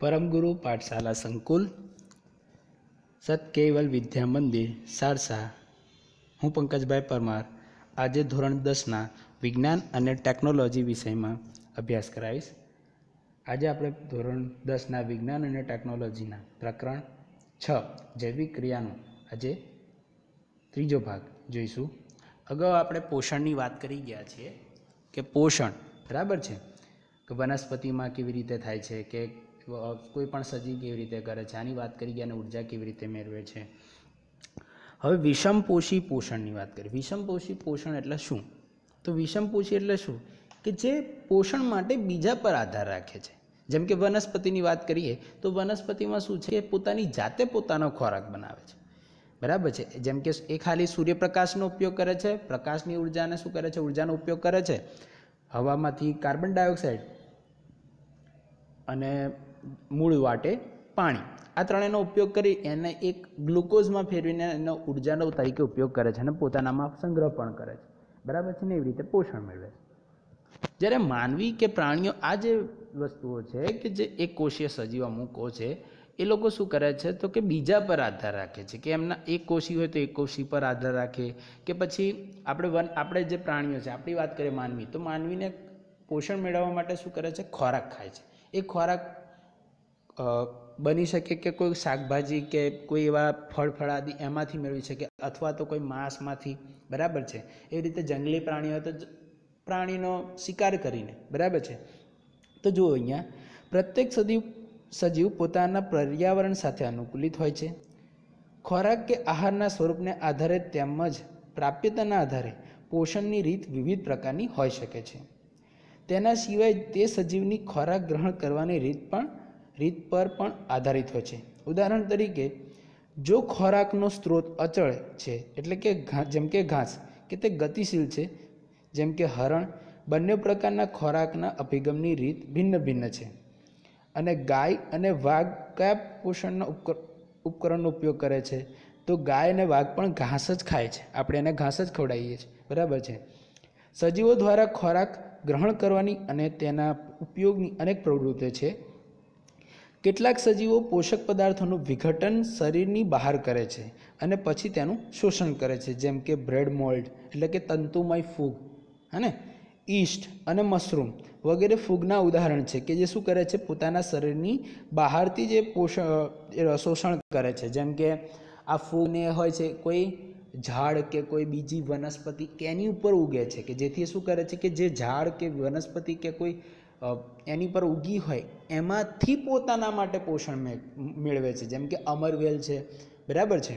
પરમગુરુ પાઠશાલા સંકુલ સતકેવલ વિદ્યા મંદિર સારસા હું પંકજભાઈ પરમાર આજે ધોરણ દસના વિજ્ઞાન અને ટેકનોલોજી વિષયમાં અભ્યાસ કરાવીશ આજે આપણે ધોરણ દસના વિજ્ઞાન અને ટેકનોલોજીના પ્રકરણ છ જૈવિક ક્રિયાનો આજે ત્રીજો ભાગ જોઈશું અગાઉ આપણે પોષણની વાત કરી ગયા છીએ કે પોષણ બરાબર છે કે વનસ્પતિમાં કેવી રીતે થાય છે કે કોઈ પણ સજીવ કેવી રીતે કરે છે આની વાત કરી અને ઉર્જા કેવી રીતે મેળવે છે હવે વિષમપોષી પોષણની વાત કરીએ વિષમપોષી પોષણ એટલે શું તો વિષમપોષી એટલે શું કે જે પોષણ માટે બીજા પર આધાર રાખે છે જેમ કે વનસ્પતિની વાત કરીએ તો વનસ્પતિમાં શું છે પોતાની જાતે પોતાનો ખોરાક બનાવે છે બરાબર છે જેમ કે એ ખાલી સૂર્યપ્રકાશનો ઉપયોગ કરે છે પ્રકાશની ઉર્જાને શું કરે છે ઉર્જાનો ઉપયોગ કરે છે હવામાંથી કાર્બન ડાયોક્સાઇડ અને મૂળ વાટે પાણી આ ત્રણેયનો ઉપયોગ કરી એને એક ગ્લુકોઝમાં ફેરવીને એનો ઉર્જાનો તરીકે ઉપયોગ કરે છે અને પોતાનામાં સંગ્રહ પણ કરે છે બરાબર છે ને એવી રીતે પોષણ મેળવે છે જ્યારે માનવી કે પ્રાણીઓ આ જે વસ્તુઓ છે કે જે એક કોષીય સજીવા મૂકો છે એ લોકો શું કરે છે તો કે બીજા પર આધાર રાખે છે કે એમના એક કોષી હોય તો એક કોષી પર આધાર રાખે કે પછી આપણે વન આપણે જે પ્રાણીઓ છે આપણી વાત કરીએ માનવી તો માનવીને પોષણ મેળવવા માટે શું કરે છે ખોરાક ખાય છે એ ખોરાક બની શકે કે કોઈ શાકભાજી કે કોઈ એવા ફળ ફળાદિ એમાંથી મેળવી શકે અથવા તો કોઈ માંસમાંથી બરાબર છે એવી રીતે જંગલી પ્રાણીઓ તો પ્રાણીનો શિકાર કરીને બરાબર છે તો જુઓ અહીંયા પ્રત્યેક સજીવ સજીવ પોતાના પર્યાવરણ સાથે અનુકૂલિત હોય છે ખોરાક કે આહારના સ્વરૂપને આધારે તેમજ પ્રાપ્યતાના આધારે પોષણની રીત વિવિધ પ્રકારની હોઈ શકે છે તેના સિવાય તે સજીવની ખોરાક ગ્રહણ કરવાની રીત પણ રીત પર પણ આધારિત હોય છે ઉદાહરણ તરીકે જો ખોરાકનો સ્ત્રોત અચળ છે એટલે કે જેમ કે ઘાસ કે તે ગતિશીલ છે જેમ કે હરણ બંને પ્રકારના ખોરાકના અભિગમની રીત ભિન્ન ભિન્ન છે અને ગાય અને વાઘ કયા પોષણના ઉપકરણનો ઉપયોગ કરે છે તો ગાય અને વાઘ પણ ઘાસ જ ખાય છે આપણે એને ઘાસ જ ખવડાવીએ છીએ બરાબર છે સજીવો દ્વારા ખોરાક ગ્રહણ કરવાની અને તેના ઉપયોગની અનેક પ્રવૃત્તિઓ છે કેટલાક સજીવો પોષક પદાર્થોનું વિઘટન શરીરની બહાર કરે છે અને પછી તેનું શોષણ કરે છે જેમ કે બ્રેડ મોલ્ડ એટલે કે તંતુમય ફૂગ હે ઈસ્ટ અને મશરૂમ વગેરે ફૂગના ઉદાહરણ છે કે જે શું કરે છે પોતાના શરીરની બહારથી જે પોષણ શોષણ કરે છે જેમ કે આ ફૂગને હોય છે કોઈ ઝાડ કે કોઈ બીજી વનસ્પતિ કે એની ઉપર ઉગે છે કે જેથી શું કરે છે કે જે ઝાડ કે વનસ્પતિ કે કોઈ એની પર ઉગી હોય એમાંથી પોતાના માટે પોષણ મેળવે છે જેમ કે અમરવેલ છે બરાબર છે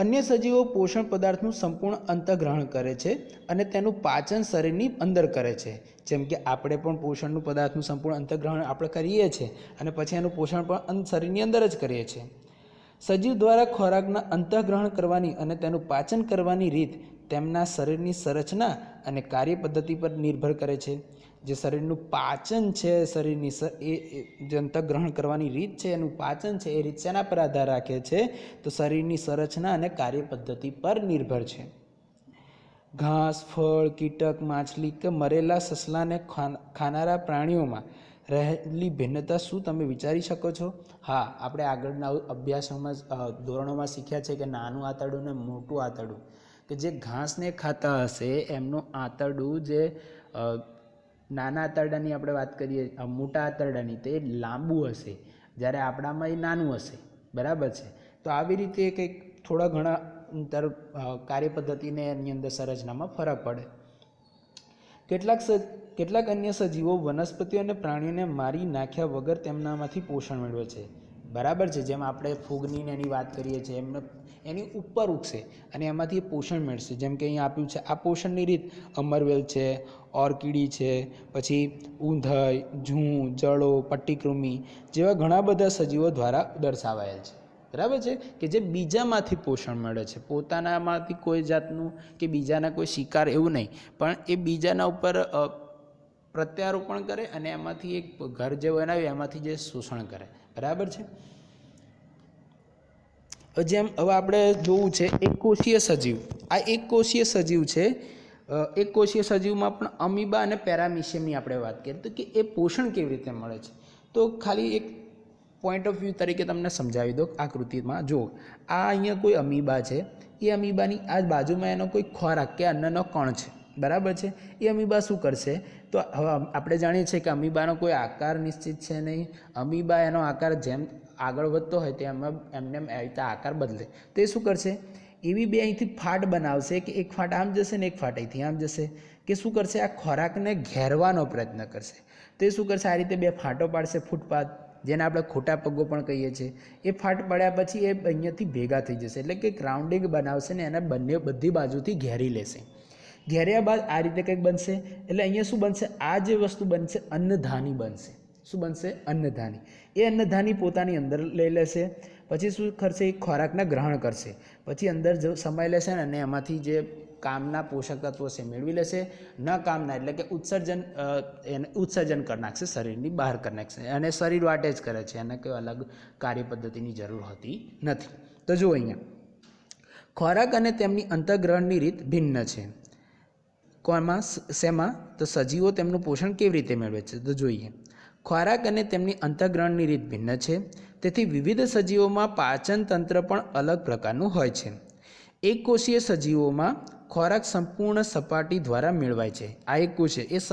અન્ય સજીવો પોષણ પદાર્થનું સંપૂર્ણ અંતઃગ્રહણ કરે છે અને તેનું પાચન શરીરની અંદર કરે છે જેમ કે આપણે પણ પોષણનું પદાર્થનું સંપૂર્ણ અંતઃગ્રહણ આપણે કરીએ છીએ અને પછી એનું પોષણ પણ શરીરની અંદર જ કરીએ છીએ સજીવ દ્વારા ખોરાકના અંતઃગ્રહણ કરવાની અને તેનું પાચન કરવાની રીત તેમના શરીરની સંરચના અને કાર્ય પદ્ધતિ પર નિર્ભર કરે છે જે શરીરનું પાચન છે શરીરની એ જે અંતઃગ્રહણ કરવાની રીત છે એનું પાચન છે એ રીત શેના પર આધાર રાખે છે તો શરીરની સંરચના અને કાર્ય પદ્ધતિ પર નિર્ભર છે ઘાસ ફળ કીટક માછલી કે મરેલા સસલાને ખાનારા પ્રાણીઓમાં રહેલી ભિન્નતા શું તમે વિચારી શકો છો હા આપણે આગળના અભ્યાસોમાં ધોરણોમાં શીખ્યા છે કે નાનું આંતરડું ને મોટું આંતરડું કે જે ઘાસને ખાતા હશે એમનું આંતરડું જે નાના આંતરડાની આપણે વાત કરીએ મોટા આંતરડાની તે લાંબુ હશે જ્યારે આપણામાં એ નાનું હશે બરાબર છે તો આવી રીતે કંઈક થોડા ઘણા અંતર કાર્યપદ્ધતિને એની અંદર સંરચનામાં ફરક પડે કેટલાક કેટલાક અન્ય સજીવો વનસ્પતિઓ અને પ્રાણીઓને મારી નાખ્યા વગર તેમનામાંથી પોષણ મેળવે છે બરાબર છે જેમ આપણે ફૂગની એની વાત કરીએ છીએ એમને એની ઉપર ઉગશે અને એમાંથી પોષણ મેળવશે જેમ કે અહીંયા આપ્યું છે આ પોષણની રીત અમરવેલ છે ઓર્કિડી છે પછી ઊંધઈ ઝૂં જળો પટ્ટીકૃમિ જેવા ઘણા બધા સજીવો દ્વારા દર્શાવાયેલ છે બરાબર છે કે જે બીજામાંથી પોષણ મળે છે પોતાનામાંથી કોઈ જાતનું કે બીજાના કોઈ શિકાર એવું નહીં પણ એ બીજાના ઉપર પ્રત્યારોપણ કરે અને એમાંથી એક ઘર જે બનાવ્યું એમાંથી જે શોષણ કરે બરાબર છે જેમ હવે આપણે જોવું છે એક એકકોષીય સજીવ આ એક એકકોષીય સજીવ છે એક એકકોષીય સજીવમાં પણ અમીબા અને પેરામિશિયમની આપણે વાત કરીએ તો કે એ પોષણ કેવી રીતે મળે છે તો ખાલી એક પોઈન્ટ ઓફ વ્યૂ તરીકે તમને સમજાવી દો આકૃતિમાં જુઓ આ અહીંયા કોઈ અમીબા છે એ અમીબાની આ બાજુમાં એનો કોઈ ખોરાક કે અન્નનો કણ છે બરાબર છે એ અમીબા શું કરશે તો હવે આપણે જાણીએ છીએ કે અમીબાનો કોઈ આકાર નિશ્ચિત છે નહીં અમીબા એનો આકાર જેમ આગળ વધતો હોય તો એમાં એમને એમ આવી રીતે આકાર બદલે તો એ શું કરશે એવી બે અહીંથી ફાટ બનાવશે કે એક ફાટ આમ જશે ને એક ફાટ અહીંથી આમ જશે કે શું કરશે આ ખોરાકને ઘેરવાનો પ્રયત્ન કરશે તો એ શું કરશે આ રીતે બે ફાટો પાડશે ફૂટપાથ જેને આપણે ખોટા પગો પણ કહીએ છીએ એ ફાટ પડ્યા પછી એ અહીંયાથી ભેગા થઈ જશે એટલે કે ગ્રાઉન્ડિંગ બનાવશે ને એના બંને બધી બાજુથી ઘેરી લેશે ઘેર્યા બાદ આ રીતે કંઈક બનશે એટલે અહીંયા શું બનશે આ જે વસ્તુ બનશે અન્નધાની બનશે શું બનશે અન્નધાની એ અન્નધાની પોતાની અંદર લઈ લેશે પછી શું કરશે એ ખોરાકને ગ્રહણ કરશે પછી અંદર જો સમાઈ લેશે ને અને એમાંથી જે કામના પોષક તત્વો છે મેળવી લેશે ન કામના એટલે કે ઉત્સર્જન એને ઉત્સર્જન કરી નાખશે શરીરની બહાર કરી નાખશે અને શરીર વાટે જ કરે છે એને કોઈ અલગ કાર્ય પદ્ધતિની જરૂર હોતી નથી તો જુઓ અહીંયા ખોરાક અને તેમની અંતઃગ્રહણની રીત ભિન્ન છે કોમાં શેમાં તો સજીવો તેમનું પોષણ કેવી રીતે મેળવે છે તો જોઈએ ખોરાક અને તેમની અંતઃગ્રહણની રીત ભિન્ન છે તેથી વિવિધ સજીવોમાં પાચન તંત્ર પણ અલગ પ્રકારનું હોય છે એક કોષીય સજીવોમાં ખોરાક સંપૂર્ણ સપાટી દ્વારા મેળવાય છે આ એક કોષીય એ સ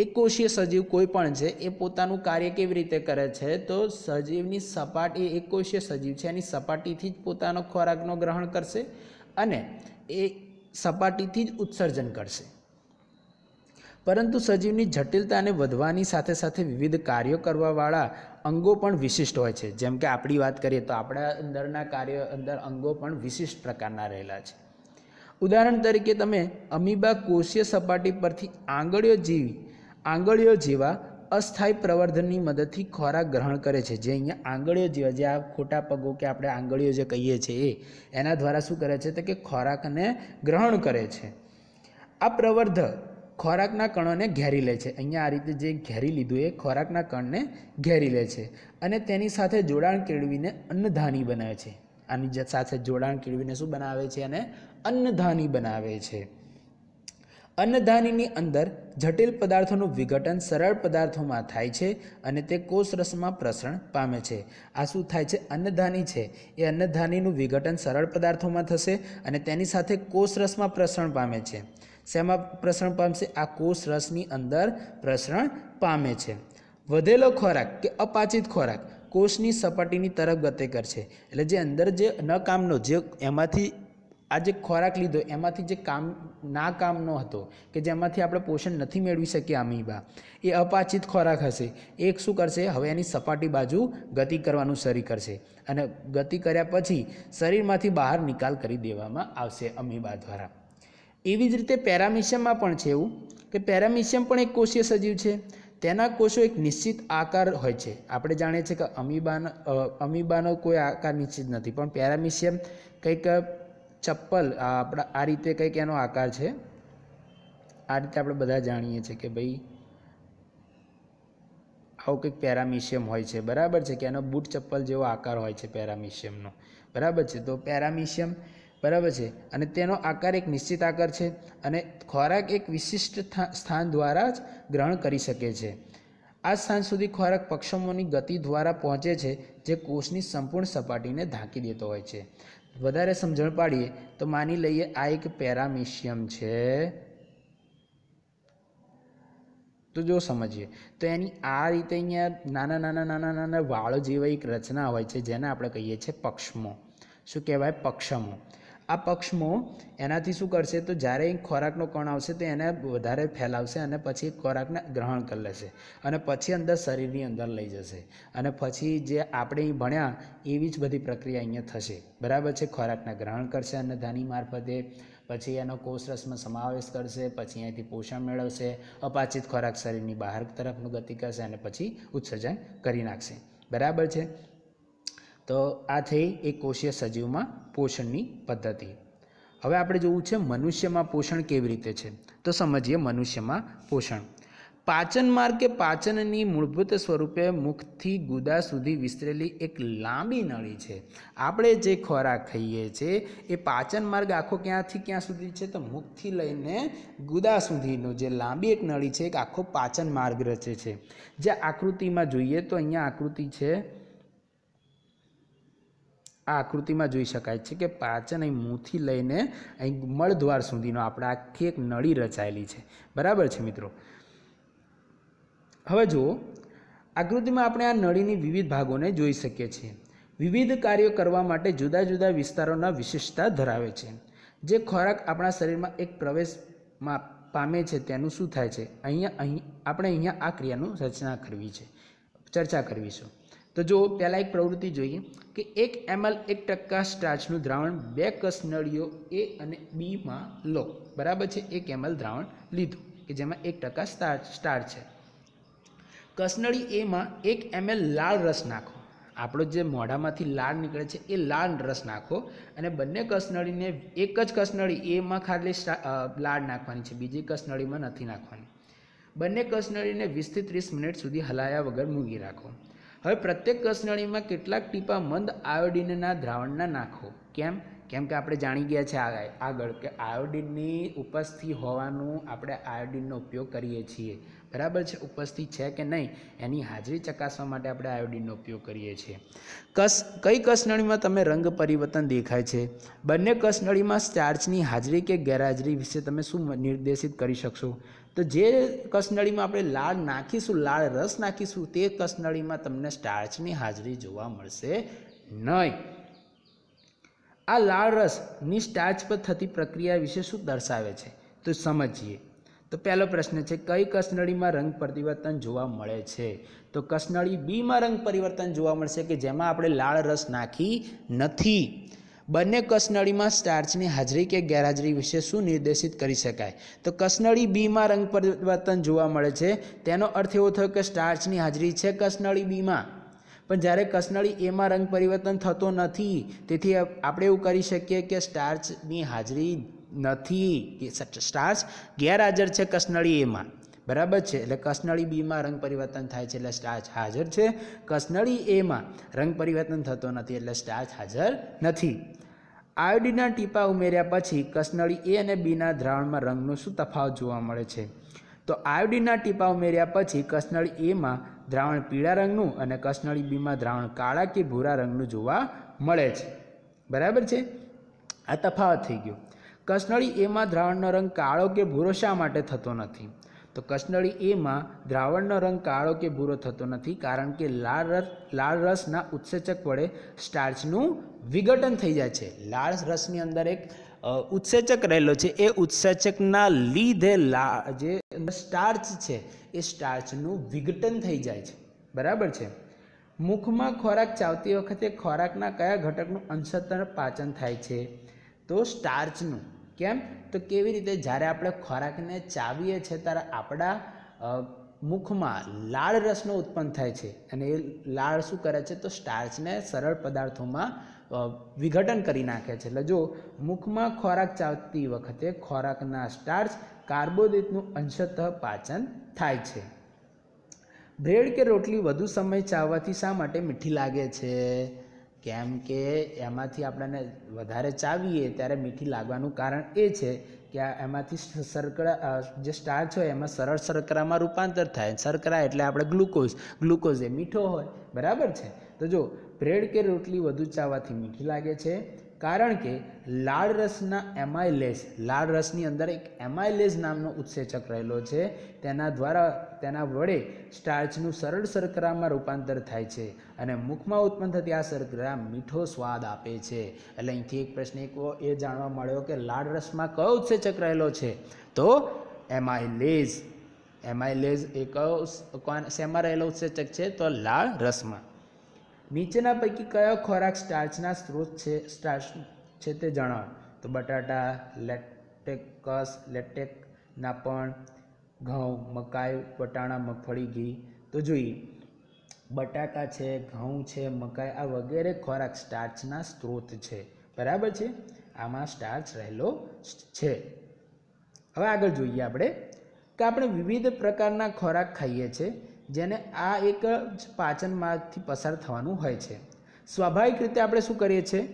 એક કોષીય સજીવ કોઈ પણ છે એ પોતાનું કાર્ય કેવી રીતે કરે છે તો સજીવની સપાટી એક કોષીય સજીવ છે એની સપાટીથી જ પોતાનો ખોરાકનો ગ્રહણ કરશે અને એ સપાટીથી જ ઉત્સર્જન કરશે પરંતુ સજીવની જટિલતાને વધવાની સાથે સાથે વિવિધ કાર્યો કરવાવાળા અંગો પણ વિશિષ્ટ હોય છે જેમ કે આપણી વાત કરીએ તો આપણા અંદરના કાર્યો અંદર અંગો પણ વિશિષ્ટ પ્રકારના રહેલા છે ઉદાહરણ તરીકે તમે અમીબા કોષીય સપાટી પરથી આંગળીઓ જીવી આંગળીઓ જેવા અસ્થાયી પ્રવર્ધનની મદદથી ખોરાક ગ્રહણ કરે છે જે અહીંયા આંગળીઓ જેવા જે આ ખોટા પગો કે આપણે આંગળીઓ જે કહીએ છીએ એ એના દ્વારા શું કરે છે તો કે ખોરાકને ગ્રહણ કરે છે આ પ્રવર્ધક ખોરાકના કણોને ઘેરી લે છે અહીંયા આ રીતે જે ઘેરી લીધું એ ખોરાકના કણને ઘેરી લે છે અને તેની સાથે જોડાણ કેળવીને અન્નધાની બનાવે છે આની સાથે જોડાણ કેળવીને શું બનાવે છે અને અન્નધાની બનાવે છે અન્નધાનીની અંદર જટિલ પદાર્થોનું વિઘટન સરળ પદાર્થોમાં થાય છે અને તે કોષરસમાં પ્રસરણ પામે છે આ શું થાય છે અન્નધાની છે એ અન્નધાનીનું વિઘટન સરળ પદાર્થોમાં થશે અને તેની સાથે કોષરસમાં પ્રસરણ પામે છે શેમાં પ્રસરણ પામશે આ કોષ રસની અંદર પ્રસરણ પામે છે વધેલો ખોરાક કે અપાચિત ખોરાક કોષની સપાટીની તરફ ગતે કરશે એટલે જે અંદર જે ન કામનો જે એમાંથી આ જે ખોરાક લીધો એમાંથી જે કામ ના કામનો હતો કે જેમાંથી આપણે પોષણ નથી મેળવી શકીએ અમીબા એ અપાચિત ખોરાક હશે એ શું કરશે હવે એની સપાટી બાજુ ગતિ કરવાનું શરૂ કરશે અને ગતિ કર્યા પછી શરીરમાંથી બહાર નિકાલ કરી દેવામાં આવશે અમીબા દ્વારા એવી જ રીતે પેરામિશિયમમાં પણ છે એવું કે પેરામિશિયમ પણ એક કોષીય સજીવ છે તેના કોષો એક નિશ્ચિત આકાર હોય છે આપણે જાણીએ છીએ કે અમીબાનો અમીબાનો કોઈ આકાર નિશ્ચિત નથી પણ પેરામિશિયમ કંઈક ચપ્પલ આપણા આ રીતે કંઈક એનો આકાર છે આ રીતે આપણે બધા જાણીએ છીએ કે ભાઈ આવું કંઈક પેરામિશિયમ હોય છે બરાબર છે કે એનો બૂટ ચપ્પલ જેવો આકાર હોય છે પેરામિશિયમનો બરાબર છે તો પેરામિશિયમ બરાબર છે અને તેનો આકાર એક નિશ્ચિત આકાર છે અને ખોરાક એક વિશિષ્ટ સ્થાન દ્વારા જ ગ્રહણ કરી શકે છે આ સ્થાન સુધી ખોરાક પક્ષમોની ગતિ દ્વારા પહોંચે છે જે કોષની સંપૂર્ણ સપાટીને ઢાંકી દેતો હોય છે વધારે સમજણ પાડીએ તો માની લઈએ આ એક પેરામિશિયમ છે તો જો સમજીએ તો એની આ રીતે અહીંયા નાના નાના નાના નાના વાળો જેવી એક રચના હોય છે જેને આપણે કહીએ છીએ પક્ષમો શું કહેવાય પક્ષમો આ પક્ષમાં એનાથી શું કરશે તો જ્યારે એ ખોરાકનો કણ આવશે તો એને વધારે ફેલાવશે અને પછી ખોરાકને ગ્રહણ કરી લેશે અને પછી અંદર શરીરની અંદર લઈ જશે અને પછી જે આપણે ભણ્યા એવી જ બધી પ્રક્રિયા અહીંયા થશે બરાબર છે ખોરાકને ગ્રહણ કરશે અન્નધાની મારફતે પછી એનો કોષરસમાં સમાવેશ કરશે પછી અહીંથી પોષણ મેળવશે અપાચિત ખોરાક શરીરની બહાર તરફનું ગતિ કરશે અને પછી ઉત્સર્જન કરી નાખશે બરાબર છે તો આ થઈ એ કોષીય સજીવમાં પોષણની પદ્ધતિ હવે આપણે જોવું છે મનુષ્યમાં પોષણ કેવી રીતે છે તો સમજીએ મનુષ્યમાં પોષણ પાચન માર્ગ કે પાચનની મૂળભૂત સ્વરૂપે મુખથી ગુદા સુધી વિસ્તરેલી એક લાંબી નળી છે આપણે જે ખોરાક ખાઈએ છીએ એ પાચન માર્ગ આખો ક્યાંથી ક્યાં સુધી છે તો મુખથી લઈને ગુદા સુધીનો જે લાંબી એક નળી છે એક આખો પાચન માર્ગ રચે છે જે આકૃતિમાં જોઈએ તો અહીંયા આકૃતિ છે આ આકૃતિમાં જોઈ શકાય છે કે પાચન અહીં મૂથી લઈને અહીં મળદ્વાર સુધીનો આપણે આખી એક નળી રચાયેલી છે બરાબર છે મિત્રો હવે જુઓ આકૃતિમાં આપણે આ નળીની વિવિધ ભાગોને જોઈ શકીએ છીએ વિવિધ કાર્યો કરવા માટે જુદા જુદા વિસ્તારોના વિશેષતા ધરાવે છે જે ખોરાક આપણા શરીરમાં એક પ્રવેશમાં પામે છે તેનું શું થાય છે અહીંયા અહીં આપણે અહીંયા આ ક્રિયાનું રચના કરવી છે ચર્ચા કરવીશું તો જો પહેલાં એક પ્રવૃત્તિ જોઈએ કે એક એમએલ એક ટકા સ્ટાર્ચનું દ્રાવણ બે કસનળીઓ એ અને બીમાં લો બરાબર છે એક એમએલ દ્રાવણ લીધું કે જેમાં એક ટકા સ્ટાર્ચ સ્ટાર્ચ છે કસનળી એમાં એક એમએલ લાળ રસ નાખો આપણો જે મોઢામાંથી લાળ નીકળે છે એ લાળ રસ નાખો અને બંને કસનળીને એક જ કસનળી એમાં ખાલી લાળ નાખવાની છે બીજી કસનળીમાં નથી નાખવાની બંને કસનળીને વીસથી ત્રીસ મિનિટ સુધી હલાયા વગર મૂકી રાખો હવે પ્રત્યેક કસનળીમાં કેટલાક ટીપા મંદ આયોડિનના દ્રાવણના નાખો કેમ કેમ કે આપણે જાણી ગયા છે આગળ કે આયોડિનની ઉપસ્થિત હોવાનું આપણે આયોડિનનો ઉપયોગ કરીએ છીએ બરાબર છે ઉપસ્થિત છે કે નહીં એની હાજરી ચકાસવા માટે આપણે આયોડિનનો ઉપયોગ કરીએ છીએ કસ કઈ કસનળીમાં તમે રંગ પરિવર્તન દેખાય છે બંને કસનળીમાં સ્ટાર્ચની હાજરી કે ગેરહાજરી વિશે તમે શું નિર્દેશિત કરી શકશો તો જે કસનળીમાં આપણે લાળ નાખીશું લાળ રસ નાખીશું તે કસનળીમાં તમને સ્ટાર્ચની હાજરી જોવા મળશે નહીં આ લાળ રસની સ્ટાર્ચ પર થતી પ્રક્રિયા વિશે શું દર્શાવે છે તો સમજીએ તો પહેલો પ્રશ્ન છે કઈ કસનળીમાં રંગ પરિવર્તન જોવા મળે છે તો કસનળી બીમાં રંગ પરિવર્તન જોવા મળશે કે જેમાં આપણે લાળ રસ નાખી નથી બંને કસનળીમાં સ્ટાર્ચની હાજરી કે ગેરહાજરી વિશે શું નિર્દેશિત કરી શકાય તો કસનળી બીમાં રંગ પરિવર્તન જોવા મળે છે તેનો અર્થ એવો થયો કે સ્ટાર્ચની હાજરી છે કસનળી બીમાં પણ જ્યારે કસનળી એમાં રંગ પરિવર્તન થતો નથી તેથી આપણે એવું કરી શકીએ કે સ્ટાર્ચની હાજરી નથી સ્ટાર્ચ ગેરહાજર છે કસનળી એમાં બરાબર છે એટલે કસનળી બીમાં રંગ પરિવર્તન થાય છે એટલે સ્ટાર્ચ હાજર છે કસનળી એમાં રંગ પરિવર્તન થતો નથી એટલે સ્ટાર્ચ હાજર નથી આયોડીનના ટીપા ઉમેર્યા પછી કસનળી એ અને બીના દ્રાવણમાં રંગનો શું તફાવત જોવા મળે છે તો આયોડીનના ટીપા ઉમેર્યા પછી કસનળી એમાં દ્રાવણ પીળા રંગનું અને કસનળી બીમાં દ્રાવણ કાળા કે ભૂરા રંગનું જોવા મળે છે બરાબર છે આ તફાવત થઈ ગયો કસનળી એમાં દ્રાવણનો રંગ કાળો કે ભૂરો શા માટે થતો નથી તો કસનળી એમાં દ્રાવણનો રંગ કાળો કે ભૂરો થતો નથી કારણ કે લાળ રસ લાળ રસના ઉત્સેચક વડે સ્ટાર્ચનું વિઘટન થઈ જાય છે લાળ રસની અંદર એક ઉત્સેચક રહેલો છે એ ઉત્સેચકના લીધે લા જે સ્ટાર્ચ છે એ સ્ટાર્ચનું વિઘટન થઈ જાય છે બરાબર છે મુખમાં ખોરાક ચાવતી વખતે ખોરાકના કયા ઘટકનું અંશતર પાચન થાય છે તો સ્ટાર્ચનું કેમ તો કેવી રીતે જ્યારે આપણે ખોરાકને ચાવીએ છીએ ત્યારે આપણા મુખમાં લાળ રસનો ઉત્પન્ન થાય છે અને એ લાળ શું કરે છે તો સ્ટાર્ચને સરળ પદાર્થોમાં વિઘટન કરી નાખે છે એટલે જો મુખમાં ખોરાક ચાવતી વખતે ખોરાકના સ્ટાર્ચ કાર્બોદિતનું અંશતઃ પાચન થાય છે બ્રેડ કે રોટલી વધુ સમય ચાવવાથી શા માટે મીઠી લાગે છે કેમ કે એમાંથી આપણને વધારે ચાવીએ ત્યારે મીઠી લાગવાનું કારણ એ છે કે એમાંથી શર્કરા જે સ્ટાર્ચ હોય એમાં સરળ શર્કરામાં રૂપાંતર થાય શર્કરા એટલે આપણે ગ્લુકોઝ ગ્લુકોઝ એ મીઠો હોય બરાબર છે તો જો બ્રેડ કે રોટલી વધુ ચાવવાથી મીઠી લાગે છે કારણ કે લાળ રસના એમાઇલેસ લાળ રસની અંદર એક એમાઇલેસ નામનો ઉત્સેચક રહેલો છે તેના દ્વારા તેના વડે સ્ટાર્ચનું સરળ શર્કરામાં રૂપાંતર થાય છે અને મુખમાં ઉત્પન્ન થતી આ શર્કરા મીઠો સ્વાદ આપે છે એટલે અહીંથી એક પ્રશ્ન એક એ જાણવા મળ્યો કે લાળ રસમાં કયો ઉત્સેચક રહેલો છે તો એમાઇલેઝ એમાઇલેઝ એ કયો શેમાં રહેલો ઉત્સેચક છે તો લાળ રસમાં નીચેના પૈકી કયો ખોરાક સ્ટાર્ચના સ્ત્રોત છે સ્ટાર્ચ છે તે જણાવો તો બટાટા લેટેકસ લેટેકના પણ ઘઉં મકાઈ વટાણા મગફળી ઘી તો જોઈએ બટાકા છે ઘઉં છે મકાઈ આ વગેરે ખોરાક સ્ટાર્ચના સ્ત્રોત છે બરાબર છે આમાં સ્ટાર્ચ રહેલો છે હવે આગળ જોઈએ આપણે કે આપણે વિવિધ પ્રકારના ખોરાક ખાઈએ છીએ જેને આ એક જ પાચન પસાર થવાનું હોય છે સ્વાભાવિક રીતે આપણે શું કરીએ છીએ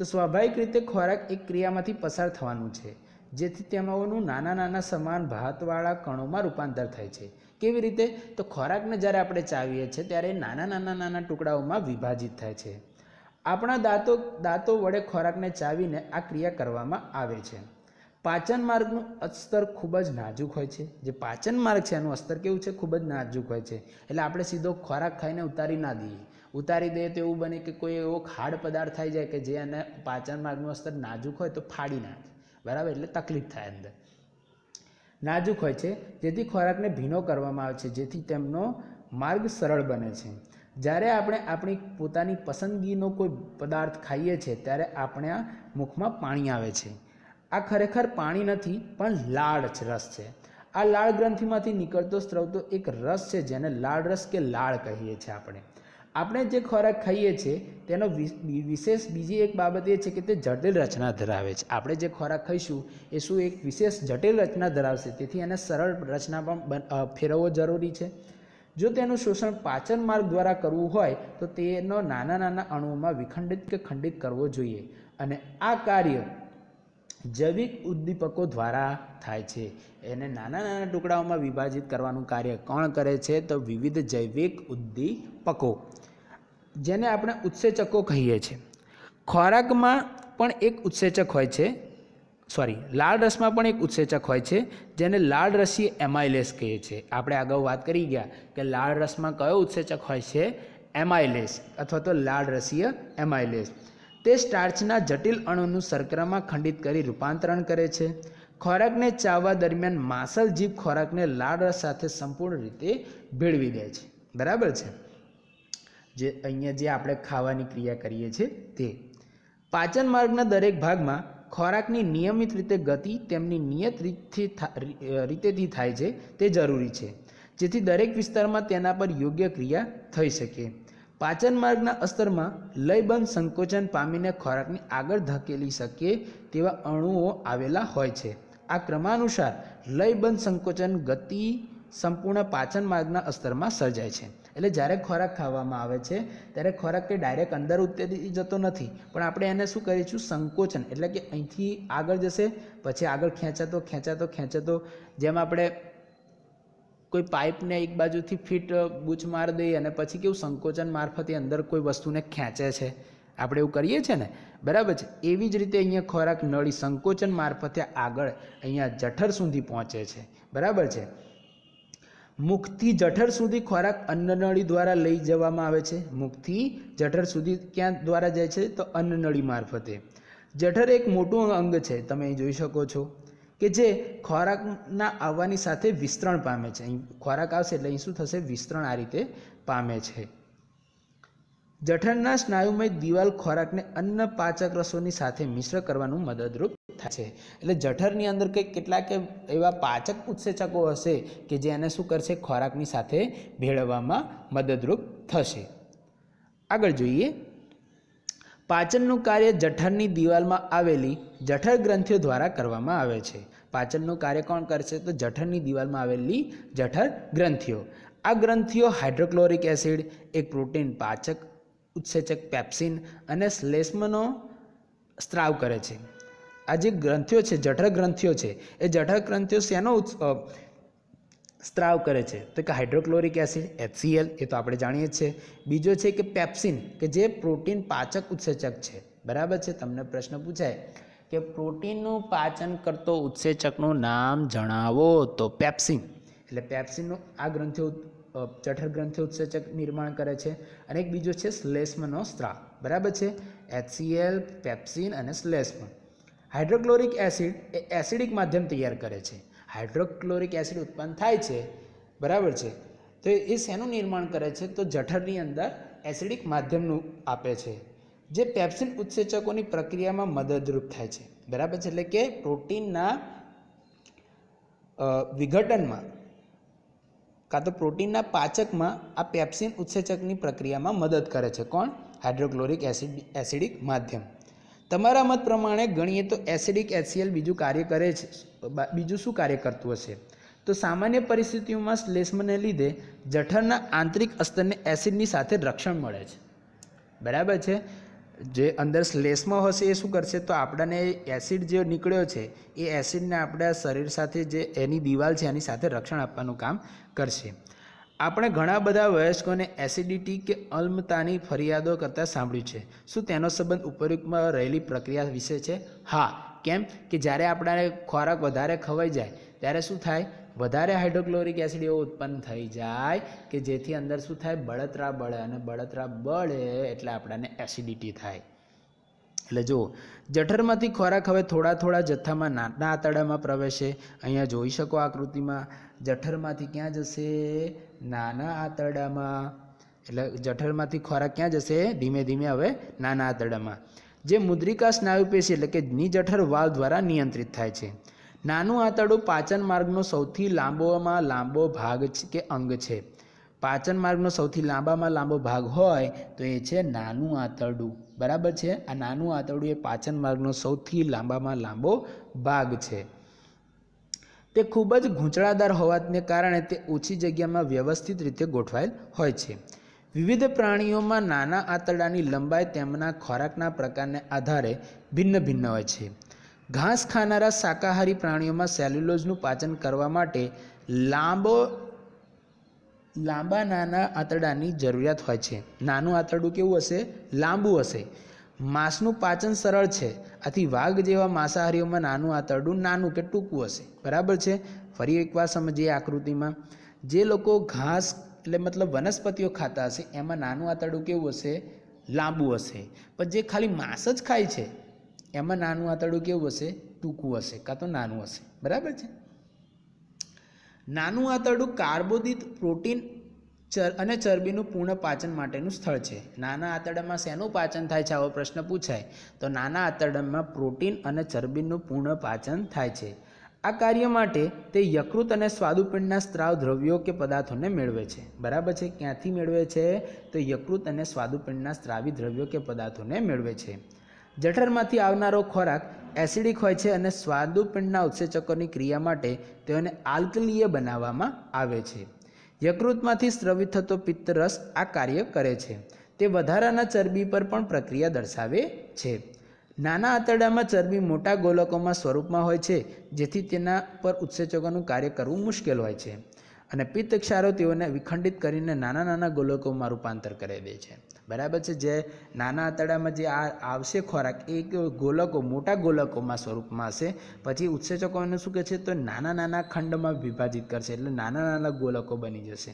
તો સ્વાભાવિક રીતે ખોરાક એક ક્રિયામાંથી પસાર થવાનું છે જેથી તેમાંઓનું નાના નાના સમાન ભાતવાળા કણોમાં રૂપાંતર થાય છે કેવી રીતે તો ખોરાકને જ્યારે આપણે ચાવીએ છીએ ત્યારે નાના નાના નાના ટુકડાઓમાં વિભાજિત થાય છે આપણા દાંતો દાંતો વડે ખોરાકને ચાવીને આ ક્રિયા કરવામાં આવે છે પાચન માર્ગનું અસ્તર ખૂબ જ નાજુક હોય છે જે પાચન માર્ગ છે એનું અસ્તર કેવું છે ખૂબ જ નાજુક હોય છે એટલે આપણે સીધો ખોરાક ખાઈને ઉતારી ના દઈએ ઉતારી દઈએ તો એવું બને કે કોઈ એવો ખાડ પદાર્થ થઈ જાય કે જે એને પાચન માર્ગનું અસ્તર નાજુક હોય તો ફાડી નાખે બરાબર એટલે તકલીફ થાય અંદર નાજુક હોય છે જેથી ખોરાકને ભીનો કરવામાં આવે છે જેથી તેમનો માર્ગ સરળ બને છે જ્યારે આપણે આપણી પોતાની પસંદગીનો કોઈ પદાર્થ ખાઈએ છીએ ત્યારે આપણે આ મુખમાં પાણી આવે છે આ ખરેખર પાણી નથી પણ લાળ રસ છે આ લાળ ગ્રંથિમાંથી નીકળતો સ્ત્રવતો એક રસ છે જેને લાળ રસ કે લાળ કહીએ છીએ આપણે આપણે જે ખોરાક ખાઈએ છીએ તેનો વિશેષ બીજી એક બાબત એ છે કે તે જટિલ રચના ધરાવે છે આપણે જે ખોરાક ખાઈશું એ શું એક વિશેષ જટિલ રચના ધરાવશે તેથી એને સરળ રચના પણ ફેરવવો જરૂરી છે જો તેનું શોષણ પાચન માર્ગ દ્વારા કરવું હોય તો તેનો નાના નાના અણુઓમાં વિખંડિત કે ખંડિત કરવો જોઈએ અને આ કાર્ય જૈવિક ઉદ્દીપકો દ્વારા થાય છે એને નાના નાના ટુકડાઓમાં વિભાજિત કરવાનું કાર્ય કોણ કરે છે તો વિવિધ જૈવિક ઉદ્દીપકો જેને આપણે ઉત્સેચકો કહીએ છીએ ખોરાકમાં પણ એક ઉત્સેચક હોય છે સોરી લાળ રસમાં પણ એક ઉત્સેચક હોય છે જેને લાળ રસી એમાઇલેસ કહીએ છીએ આપણે અગાઉ વાત કરી ગયા કે લાળ રસમાં કયો ઉત્સેચક હોય છે એમાઇલેસ અથવા તો લાળ રસીય એમાઇલેસ તે સ્ટાર્ચના જટિલ અણુનું શર્કરામાં ખંડિત કરી રૂપાંતરણ કરે છે ખોરાકને ચાવવા દરમિયાન માસલ જીભ ખોરાકને લાળ રસ સાથે સંપૂર્ણ રીતે ભેળવી દે છે બરાબર છે જે અહીંયા જે આપણે ખાવાની ક્રિયા કરીએ છીએ તે પાચન માર્ગના દરેક ભાગમાં ખોરાકની નિયમિત રીતે ગતિ તેમની નિયત રીતથી રીતેથી થાય છે તે જરૂરી છે જેથી દરેક વિસ્તારમાં તેના પર યોગ્ય ક્રિયા થઈ શકે પાચન માર્ગના અસ્તરમાં લયબંધ સંકોચન પામીને ખોરાકની આગળ ધકેલી શકીએ તેવા અણુઓ આવેલા હોય છે આ ક્રમાનુસાર લયબંધ સંકોચન ગતિ સંપૂર્ણ પાચન માર્ગના અસ્તરમાં સર્જાય છે એટલે જ્યારે ખોરાક ખાવામાં આવે છે ત્યારે ખોરાક કે ડાયરેક્ટ અંદર ઉતરી જતો નથી પણ આપણે એને શું કરીશું સંકોચન એટલે કે અહીંથી આગળ જશે પછી આગળ ખેંચાતો ખેંચાતો ખેંચાતો જેમ આપણે કોઈ પાઇપને એક બાજુથી ફિટ બૂચ મારી દઈએ અને પછી કેવું સંકોચન મારફતે અંદર કોઈ વસ્તુને ખેંચે છે આપણે એવું કરીએ છીએ ને બરાબર છે એવી જ રીતે અહીંયા ખોરાક નળી સંકોચન મારફતે આગળ અહીંયા જઠર સુધી પહોંચે છે બરાબર છે મુખથી જઠર સુધી ખોરાક અન્નનળી દ્વારા લઈ જવામાં આવે છે મુખથી જઠર સુધી ક્યાં દ્વારા જાય છે તો અન્નનળી મારફતે જઠર એક મોટું અંગ છે તમે જોઈ શકો છો કે જે ખોરાકના આવવાની સાથે વિસ્તરણ પામે છે અહીં ખોરાક આવશે એટલે અહીં શું થશે વિસ્તરણ આ રીતે પામે છે જઠરના સ્નાયુમય દિવાલ ખોરાકને અન્ન પાચક રસોની સાથે મિશ્ર કરવાનું મદદરૂપ થાય છે એટલે જઠરની અંદર કંઈક કેટલાક એવા પાચક ઉત્સેચકો હશે કે જે એને શું કરશે ખોરાકની સાથે ભેળવવામાં મદદરૂપ થશે આગળ જોઈએ પાચનનું કાર્ય જઠરની દિવાલમાં આવેલી જઠર ગ્રંથિઓ દ્વારા કરવામાં આવે છે પાચનનું કાર્ય કોણ કરશે તો જઠરની દિવાલમાં આવેલી જઠર ગ્રંથિઓ આ ગ્રંથિઓ હાઇડ્રોક્લોરિક એસિડ એક પ્રોટીન પાચક ઉત્સેચક પેપ્સિન અને શ્લેષ્મનો સ્ત્રાવ કરે છે આ જે ગ્રંથિઓ છે જઠર ગ્રંથિઓ છે એ જઠર ગ્રંથિઓ શેનો સ્ત્રાવ કરે છે તો કે હાઇડ્રોક્લોરિક એસિડ એચસીએલ એ તો આપણે જાણીએ જ છીએ બીજો છે કે પેપ્સિન કે જે પ્રોટીન પાચક ઉત્સેચક છે બરાબર છે તમને પ્રશ્ન પૂછાય કે પ્રોટીનનું પાચન કરતો ઉત્સેચકનું નામ જણાવો તો પેપ્સિન એટલે પેપ્સિનનું આ ગ્રંથિ જઠર ગ્રંથિ ઉત્સેચક નિર્માણ કરે છે અને એક બીજો છે સ્લેસ્મનો સ્ત્રાવ બરાબર છે એચસીએલ પેપ્સિન અને સ્લેસ્મ હાઇડ્રોક્લોરિક એસિડ એ એસિડિક માધ્યમ તૈયાર કરે છે હાઇડ્રોક્લોરિક એસિડ ઉત્પન્ન થાય છે બરાબર છે તો એ શેનું નિર્માણ કરે છે તો જઠરની અંદર એસિડિક માધ્યમનું આપે છે જે પેપ્સિન ઉત્સેચકોની પ્રક્રિયામાં મદદરૂપ થાય છે બરાબર છે એટલે કે પ્રોટીનના વિઘટનમાં કાં તો પ્રોટીનના પાચકમાં આ પેપ્સિન ઉત્સેચકની પ્રક્રિયામાં મદદ કરે છે કોણ હાઇડ્રોક્લોરિક એસિડ એસિડિક માધ્યમ તમારા મત પ્રમાણે ગણીએ તો એસિડિક એચસીએલ બીજું કાર્ય કરે છે બીજું શું કાર્ય કરતું હશે તો સામાન્ય પરિસ્થિતિઓમાં શ્લેષ્મને લીધે જઠરના આંતરિક અસ્તરને એસિડની સાથે રક્ષણ મળે છે બરાબર છે જે અંદર સ્લેશમાં હશે એ શું કરશે તો આપણાને એસિડ જે નીકળ્યો છે એ એસિડને આપણા શરીર સાથે જે એની દિવાલ છે એની સાથે રક્ષણ આપવાનું કામ કરશે આપણે ઘણા બધા વયસ્કોને એસિડિટી કે અલ્મતાની ફરિયાદો કરતાં સાંભળ્યું છે શું તેનો સંબંધ ઉપરયુક્તમાં રહેલી પ્રક્રિયા વિશે છે હા કેમ કે જ્યારે આપણાને ખોરાક વધારે ખવાઈ જાય ત્યારે શું થાય વધારે હાઇડ્રોક્લોરિક એસિડ એવો ઉત્પન્ન થઈ જાય કે જેથી અંદર શું થાય બળતરા બળે અને બળતરા બળે એટલે આપણાને એસિડિટી થાય એટલે જુઓ જઠરમાંથી ખોરાક હવે થોડા થોડા જથ્થામાં નાના આંતરડામાં પ્રવેશે અહીંયા જોઈ શકો આકૃતિમાં જઠરમાંથી ક્યાં જશે નાના આંતરડામાં એટલે જઠરમાંથી ખોરાક ક્યાં જશે ધીમે ધીમે હવે નાના આંતરડામાં જે મુદ્રિકા સ્નાયુ પેશી એટલે કે નિજઠર વાલ દ્વારા નિયંત્રિત થાય છે નાનું આંતરડું પાચન માર્ગનો સૌથી લાંબોમાં લાંબો ભાગ કે અંગ છે પાચન માર્ગનો સૌથી લાંબામાં લાંબો ભાગ હોય તો એ છે નાનું આંતરડું બરાબર છે આ નાનું આંતરડું એ પાચન માર્ગનો સૌથી લાંબામાં લાંબો ભાગ છે તે ખૂબ જ ગૂંચળાદાર હોવાને કારણે તે ઓછી જગ્યામાં વ્યવસ્થિત રીતે ગોઠવાયેલ હોય છે વિવિધ પ્રાણીઓમાં નાના આંતરડાની લંબાઈ તેમના ખોરાકના પ્રકારને આધારે ભિન્ન ભિન્ન હોય છે ઘાસ ખાનારા શાકાહારી પ્રાણીઓમાં સેલ્યુલોઝનું પાચન કરવા માટે લાંબો લાંબા નાના આંતરડાની જરૂરિયાત હોય છે નાનું આંતરડું કેવું હશે લાંબુ હશે માંસનું પાચન સરળ છે આથી વાઘ જેવા માંસાહારીઓમાં નાનું આંતરડું નાનું કે ટૂંકું હશે બરાબર છે ફરી એકવાર સમજીએ આકૃતિમાં જે લોકો ઘાસ એટલે મતલબ વનસ્પતિઓ ખાતા હશે એમાં નાનું આંતરડું કેવું હશે લાંબુ હશે પણ જે ખાલી માંસ જ ખાય છે એમાં નાનું આંતરડું કેવું હશે ટૂંકું હશે કાં તો નાનું હશે બરાબર છે નાનું આંતરડું કાર્બોદિત પ્રોટીન ચર અને ચરબીનું પૂર્ણ પાચન માટેનું સ્થળ છે નાના આંતરડામાં શેનું પાચન થાય છે આવો પ્રશ્ન પૂછાય તો નાના આંતરડામાં પ્રોટીન અને ચરબીનું પૂર્ણ પાચન થાય છે આ કાર્ય માટે તે યકૃત અને સ્વાદુપિંડના સ્ત્રાવ દ્રવ્યો કે પદાર્થોને મેળવે છે બરાબર છે ક્યાંથી મેળવે છે તો યકૃત અને સ્વાદુપિંડના સ્ત્રાવી દ્રવ્યો કે પદાર્થોને મેળવે છે જઠરમાંથી આવનારો ખોરાક એસિડિક હોય છે અને સ્વાદુપિંડના ઉત્સેચકોની ક્રિયા માટે તેઓને આલ્કલીય બનાવવામાં આવે છે યકૃતમાંથી સ્રવિત થતો પિત્તરસ આ કાર્ય કરે છે તે વધારાના ચરબી પર પણ પ્રક્રિયા દર્શાવે છે નાના આંતરડામાં ચરબી મોટા ગોલકોમાં સ્વરૂપમાં હોય છે જેથી તેના પર ઉત્સેચકોનું કાર્ય કરવું મુશ્કેલ હોય છે અને પિત્ત ક્ષારો તેઓને વિખંડિત કરીને નાના નાના ગોલકોમાં રૂપાંતર કરી દે છે બરાબર છે જે નાના આંતરડામાં જે આ આવશે ખોરાક એ ગોલકો મોટા ગોલકોમાં સ્વરૂપમાં હશે પછી ઉત્સેચકોને શું કહે છે તો નાના નાના ખંડમાં વિભાજિત કરશે એટલે નાના નાના ગોલકો બની જશે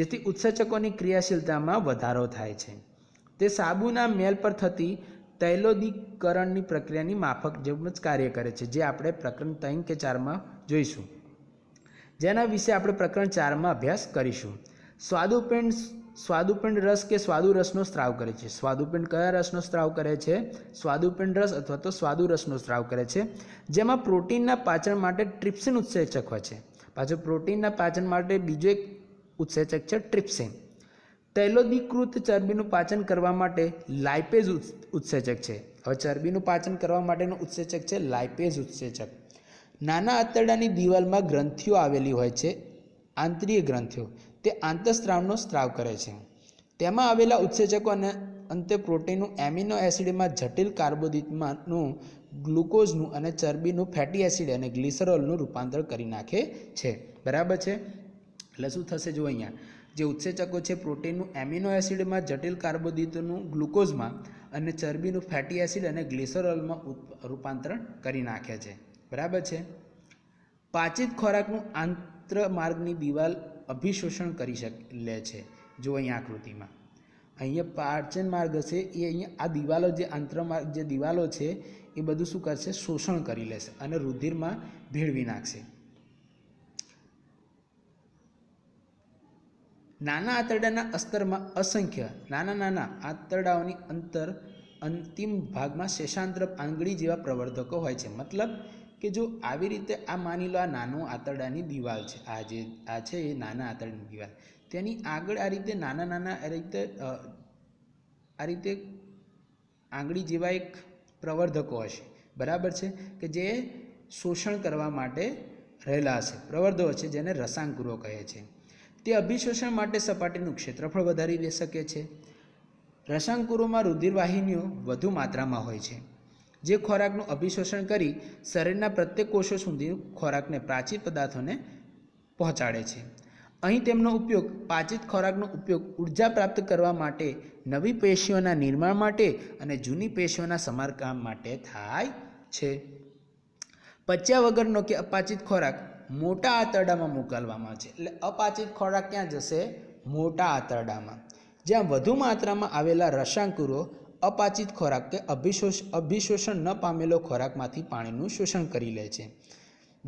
જેથી ઉત્સેચકોની ક્રિયાશીલતામાં વધારો થાય છે તે સાબુના મેલ પર થતી તૈલોદીકરણની પ્રક્રિયાની માફક જેમ જ કાર્ય કરે છે જે આપણે પ્રકરણ ત્રણ કે ચારમાં જોઈશું જેના વિશે આપણે પ્રકરણ ચારમાં અભ્યાસ કરીશું સ્વાદુપેણ સ્વાદુપિંડ રસ કે સ્વાદુ રસનો સ્ત્રાવ કરે છે સ્વાદુપિંડ કયા રસનો સ્ત્રાવ કરે છે સ્વાદુપિંડ રસ અથવા તો સ્વાદુ રસનો સ્ત્રાવ કરે છે જેમાં પ્રોટીનના પાચન માટે ટ્રિપ્સિન ઉત્સેચક હોય છે પાછું પ્રોટીનના પાચન માટે બીજો એક ઉત્સેચક છે ટ્રિપ્સિન તૈલોદીકૃત ચરબીનું પાચન કરવા માટે લાઇપેજ ઉત્સેચક છે હવે ચરબીનું પાચન કરવા માટેનો ઉત્સેચક છે લાઇપેજ ઉત્સેચક નાના આંતરડાની દિવાલમાં ગ્રંથિઓ આવેલી હોય છે આંતરીય ગ્રંથિઓ તે આંતરસ્ત્રાવનો સ્ત્રાવ કરે છે તેમાં આવેલા ઉત્સેચકો અને અંતે પ્રોટીનનું એમિનો એસિડમાં જટિલ કાર્બોદિતમાંનું ગ્લુકોઝનું અને ચરબીનું ફેટી એસિડ અને ગ્લિસરોલનું રૂપાંતર કરી નાખે છે બરાબર છે એટલે શું થશે જો અહીંયા જે ઉત્સેચકો છે પ્રોટીનનું એમિનો એસિડમાં જટિલ કાર્બોદિતનું ગ્લુકોઝમાં અને ચરબીનું ફેટી એસિડ અને ગ્લિસરોલમાં રૂપાંતરણ કરી નાખે છે બરાબર છે પાચિત ખોરાકનું આંતર માર્ગની દિવાલ અભિશોષણ કરી શક લે છે જો અહીં આકૃતિમાં અહીંયા પાચન માર્ગ છે એ અહીંયા આ દિવાલો જે આંતરમાર્ગ જે દિવાલો છે એ બધું શું કરશે શોષણ કરી લેશે અને રુધિરમાં ભેળવી નાખશે નાના આંતરડાના અસ્તરમાં અસંખ્ય નાના નાના આંતરડાઓની અંતર અંતિમ ભાગમાં શેષાંતર પાંગળી જેવા પ્રવર્ધકો હોય છે મતલબ કે જો આવી રીતે આ માની લો આ નાનો આંતરડાની દિવાલ છે આ જે આ છે એ નાના આંતરડાની દિવાલ તેની આગળ આ રીતે નાના નાના આ રીતે આ રીતે આંગળી જેવા એક પ્રવર્ધકો હશે બરાબર છે કે જે શોષણ કરવા માટે રહેલા હશે પ્રવર્ધકો છે જેને રસાંકુરો કહે છે તે અભિશોષણ માટે સપાટીનું ક્ષેત્રફળ વધારી શકે છે રસાંકુરોમાં રુધિરવાહિનીઓ વધુ માત્રામાં હોય છે જે ખોરાકનું અભિશોષણ કરી શરીરના પ્રત્યેક કોષો સુધી ખોરાકને પ્રાચીર પદાર્થોને પહોંચાડે છે અહીં તેમનો ઉપયોગ પાચિત ખોરાકનો ઉપયોગ ઉર્જા પ્રાપ્ત કરવા માટે નવી પેશીઓના નિર્માણ માટે અને જૂની પેશીઓના સમારકામ માટે થાય છે પચ્યા વગરનો કે અપાચિત ખોરાક મોટા આંતરડામાં મોકલવામાં આવે છે એટલે અપાચિત ખોરાક ક્યાં જશે મોટા આંતરડામાં જ્યાં વધુ માત્રામાં આવેલા રસાંકુરો અપાચિત ખોરાક કે અભિશોષ અભિશોષણ ન પામેલો ખોરાકમાંથી પાણીનું શોષણ કરી લે છે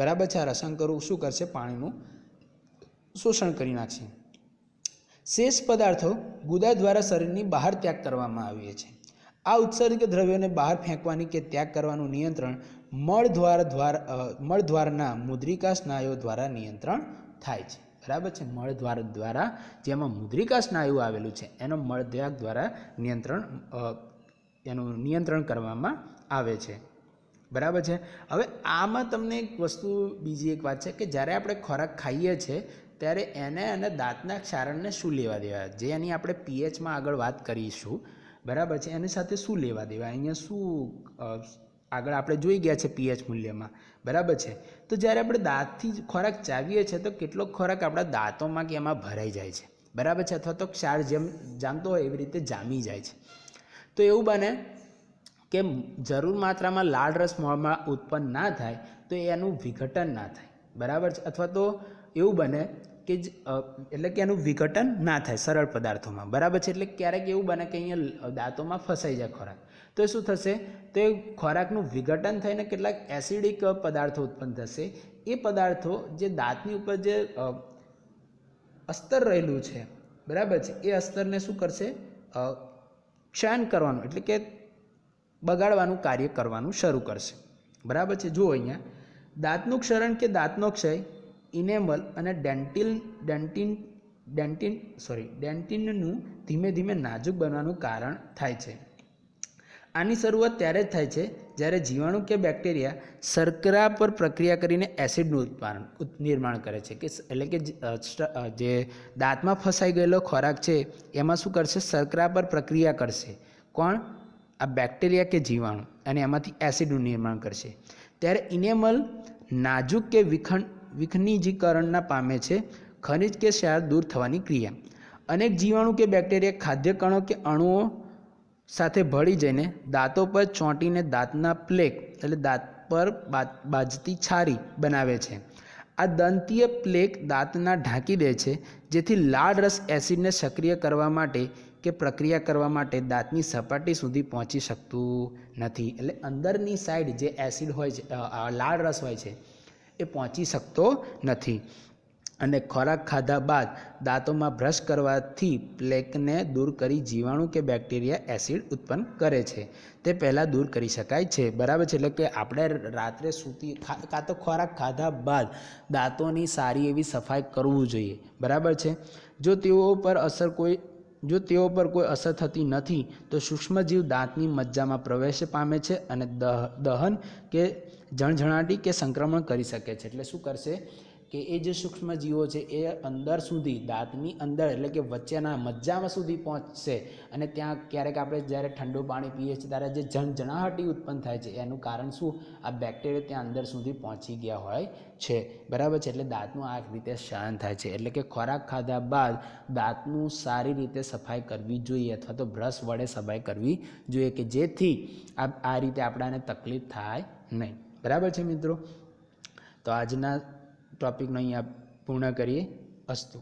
બરાબર છે આ રસાંકરો શું કરશે પાણીનું શોષણ કરી નાખશે શેષ પદાર્થો ગુદા દ્વારા શરીરની બહાર ત્યાગ કરવામાં આવીએ છે આ ઉત્સર્ગ દ્રવ્યોને બહાર ફેંકવાની કે ત્યાગ કરવાનું નિયંત્રણ મળ દ્વાર દ્વાર મળ દ્વારના મુદ્રિકા સ્નાયુઓ દ્વારા નિયંત્રણ થાય છે બરાબર છે મળદ્વાર દ્વારા જેમાં મુદ્રિકા સ્નાયુ આવેલું છે એનો મળદ્વાર દ્વારા નિયંત્રણ એનું નિયંત્રણ કરવામાં આવે છે બરાબર છે હવે આમાં તમને એક વસ્તુ બીજી એક વાત છે કે જ્યારે આપણે ખોરાક ખાઈએ છીએ ત્યારે એને અને દાંતના ક્ષારણને શું લેવા દેવા જે એની આપણે પીએચમાં આગળ વાત કરીશું બરાબર છે એની સાથે શું લેવા દેવા અહીંયા શું આગળ આપણે જોઈ ગયા છે પીએચ મૂલ્યમાં બરાબર છે તો જ્યારે આપણે દાંતથી ખોરાક ચાવીએ છીએ તો કેટલોક ખોરાક આપણા દાંતોમાં કે એમાં ભરાઈ જાય છે બરાબર છે અથવા તો ક્ષાર જેમ જામતો હોય એવી રીતે જામી જાય છે તો એવું બને કે જરૂર માત્રામાં લાળ રસ મોંમાં ઉત્પન્ન ના થાય તો એનું વિઘટન ના થાય બરાબર છે અથવા તો એવું બને કે જ એટલે કે એનું વિઘટન ના થાય સરળ પદાર્થોમાં બરાબર છે એટલે ક્યારેક એવું બને કે અહીંયા દાંતોમાં ફસાઈ જાય ખોરાક તો શું થશે તો એ ખોરાકનું વિઘટન થઈને કેટલાક એસિડિક પદાર્થો ઉત્પન્ન થશે એ પદાર્થો જે દાંતની ઉપર જે અસ્તર રહેલું છે બરાબર છે એ અસ્તરને શું કરશે ક્ષયન કરવાનું એટલે કે બગાડવાનું કાર્ય કરવાનું શરૂ કરશે બરાબર છે જુઓ અહીંયા દાંતનું ક્ષરણ કે દાંતનો ક્ષય ઇનેમલ અને ડેન્ટિલ ડેન્ટિન ડેન્ટિન સોરી ડેન્ટિનનું ધીમે ધીમે નાજુક બનવાનું કારણ થાય છે આની શરૂઆત ત્યારે જ થાય છે જ્યારે જીવાણુ કે બેક્ટેરિયા શર્કરા પર પ્રક્રિયા કરીને એસિડનું ઉત્પાદન નિર્માણ કરે છે કે એટલે કે જે દાંતમાં ફસાઈ ગયેલો ખોરાક છે એમાં શું કરશે શર્કરા પર પ્રક્રિયા કરશે કોણ આ બેક્ટેરિયા કે જીવાણુ અને એમાંથી એસિડનું નિર્માણ કરશે ત્યારે ઇનેમલ નાજુક કે વિખંડ વિખનીજીકરણના પામે છે ખનિજ કે ક્ષાર દૂર થવાની ક્રિયા અનેક જીવાણુ કે બેક્ટેરિયા ખાદ્ય કણો કે અણુઓ સાથે ભળી જઈને દાંતો પર ચોંટીને દાંતના પ્લેક એટલે દાંત પર બાજતી છારી બનાવે છે આ દંતીય પ્લેક દાંતના ઢાંકી દે છે જેથી લાળ રસ એસિડને સક્રિય કરવા માટે કે પ્રક્રિયા કરવા માટે દાંતની સપાટી સુધી પહોંચી શકતું નથી એટલે અંદરની સાઈડ જે એસિડ હોય છે લાળ રસ હોય છે એ પહોંચી શકતો નથી અને ખોરાક ખાધા બાદ દાંતોમાં બ્રશ કરવાથી પ્લેકને દૂર કરી જીવાણુ કે બેક્ટેરિયા એસિડ ઉત્પન્ન કરે છે તે પહેલાં દૂર કરી શકાય છે બરાબર છે એટલે કે આપણે રાત્રે સૂતી કાં તો ખોરાક ખાધા બાદ દાંતોની સારી એવી સફાઈ કરવું જોઈએ બરાબર છે જો તેઓ પર અસર કોઈ જો તેઓ પર કોઈ અસર થતી નથી તો સૂક્ષ્મજીવ દાંતની મજ્જામાં પ્રવેશ પામે છે અને દહ દહન કે જણઝણાટી કે સંક્રમણ કરી શકે છે એટલે શું કરશે કે એ જે સૂક્ષ્મ જીવો છે એ અંદર સુધી દાંતની અંદર એટલે કે વચ્ચેના મજ્જામાં સુધી પહોંચશે અને ત્યાં ક્યારેક આપણે જ્યારે ઠંડુ પાણી પીએ છીએ ત્યારે જે જણજણાહટી ઉત્પન્ન થાય છે એનું કારણ શું આ બેક્ટેરિયા ત્યાં અંદર સુધી પહોંચી ગયા હોય છે બરાબર છે એટલે દાંતનું આ રીતે શાયન થાય છે એટલે કે ખોરાક ખાધા બાદ દાંતનું સારી રીતે સફાઈ કરવી જોઈએ અથવા તો બ્રશ વડે સફાઈ કરવી જોઈએ કે જેથી આ રીતે આપણાને તકલીફ થાય નહીં બરાબર છે મિત્રો તો આજના ટૉપિકનો અહીંયા પૂર્ણ કરીએ અસ્તુ